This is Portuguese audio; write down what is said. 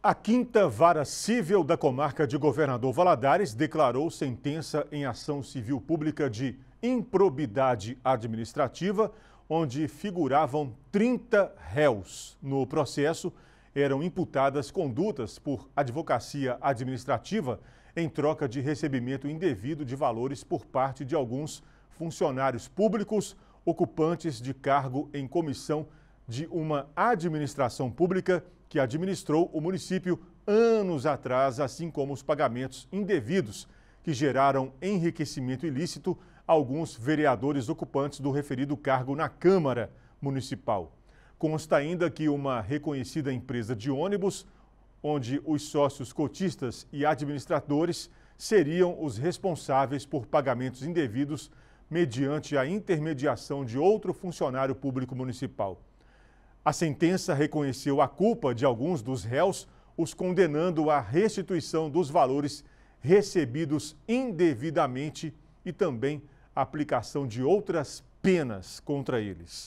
A quinta vara civil da comarca de Governador Valadares declarou sentença em ação civil pública de improbidade administrativa, onde figuravam 30 réus. No processo, eram imputadas condutas por advocacia administrativa em troca de recebimento indevido de valores por parte de alguns funcionários públicos ocupantes de cargo em comissão de uma administração pública que administrou o município anos atrás, assim como os pagamentos indevidos que geraram enriquecimento ilícito a alguns vereadores ocupantes do referido cargo na Câmara Municipal. Consta ainda que uma reconhecida empresa de ônibus, onde os sócios cotistas e administradores seriam os responsáveis por pagamentos indevidos mediante a intermediação de outro funcionário público municipal. A sentença reconheceu a culpa de alguns dos réus, os condenando à restituição dos valores recebidos indevidamente e também aplicação de outras penas contra eles.